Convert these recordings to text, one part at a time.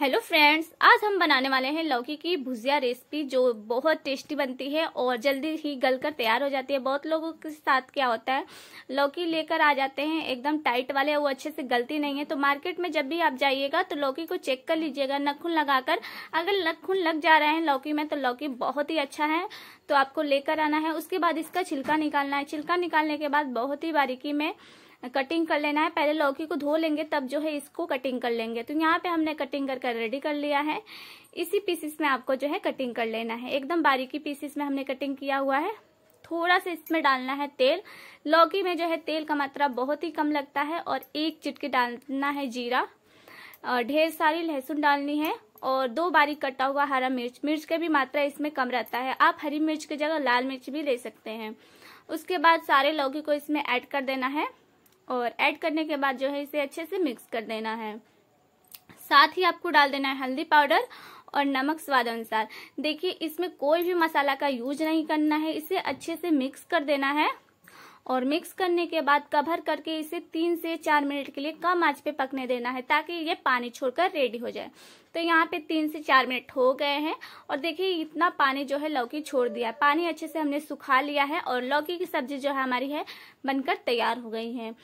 hello friends आज हम बनाने वाले हैं लौकी की भुजिया रेसिपी जो बहुत टेस्टी बनती है और जल्दी ही गलकर तैयार हो जाती है बहुत लोगों के साथ क्या होता है लौकी लेकर आ जाते हैं एकदम टाइट वाले वो अच्छे से गलती नहीं है तो मार्केट में जब भी आप जाइएगा तो लौकी को चेक कर लीजिएगा नखून लगाकर अगर नखून लग जा रहे हैं लौकी में तो लौकी बहुत ही अच्छा है तो आपको लेकर आना है उसके बाद इसका छिलका निकालना है छिलका निकालने के बाद बहुत ही बारीकी में कटिंग कर लेना है पहले लौकी को धो लेंगे तब जो है इसको कटिंग कर लेंगे तो यहाँ पे हमने कटिंग कर कर रेडी कर लिया है इसी पीसेस में आपको जो है कटिंग कर लेना है एकदम बारीकी पीसेस में हमने कटिंग किया हुआ है थोड़ा सा इसमें डालना है तेल लौकी में जो है तेल का मात्रा बहुत ही कम लगता है और एक चिटकी डालना है जीरा और ढेर सारी लहसुन डालनी है और दो बारीक कटा हुआ हरा मिर्च मिर्च का भी मात्रा इसमें कम रहता है आप हरी मिर्च की जगह लाल मिर्च भी ले सकते हैं उसके बाद सारे लौकी को इसमें ऐड कर देना है और ऐड करने के बाद जो है इसे अच्छे से मिक्स कर देना है साथ ही आपको डाल देना है हल्दी पाउडर और नमक स्वाद अनुसार देखिए इसमें कोई भी मसाला का यूज नहीं करना है इसे अच्छे से मिक्स कर देना है और मिक्स करने के बाद कवर करके इसे तीन से चार मिनट के लिए कम आंच पे पकने देना है ताकि ये पानी छोड़कर रेडी हो जाए तो यहाँ पे तीन से चार मिनट हो गए हैं और देखिए इतना पानी जो है लौकी छोड़ दिया पानी अच्छे से हमने सुखा लिया है और लौकी की सब्जी जो है हमारी है बनकर तैयार हो गई है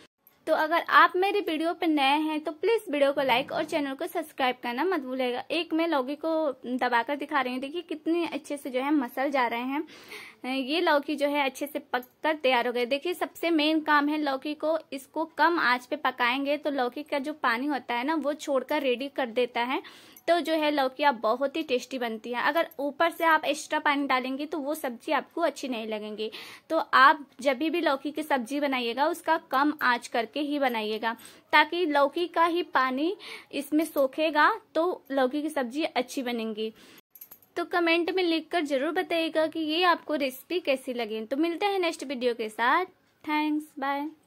तो अगर आप मेरी वीडियो पर नए हैं तो प्लीज़ वीडियो को लाइक और चैनल को सब्सक्राइब करना मत भूलेगा एक मैं लौकी को दबाकर दिखा रही हूँ देखिए कितने अच्छे से जो है मसल जा रहे हैं ये लौकी जो है अच्छे से पक कर तैयार हो गई देखिए सबसे मेन काम है लौकी को इसको कम आंच पे पकाएंगे तो लौकी का जो पानी होता है ना वो छोड़कर रेडी कर देता है तो जो है लौकी आप बहुत ही टेस्टी बनती है अगर ऊपर से आप एक्स्ट्रा पानी डालेंगे तो वो सब्जी आपको अच्छी नहीं लगेंगी तो आप जब भी लौकी की सब्जी बनाइएगा उसका कम आँच करके करके ही बनाइएगा ताकि लौकी का ही पानी इसमें सोखेगा तो लौकी की सब्जी अच्छी बनेगी तो कमेंट में लिखकर जरूर बताइएगा कि ये आपको रेसिपी कैसी लगी तो मिलते हैं नेक्स्ट वीडियो के साथ थैंक्स बाय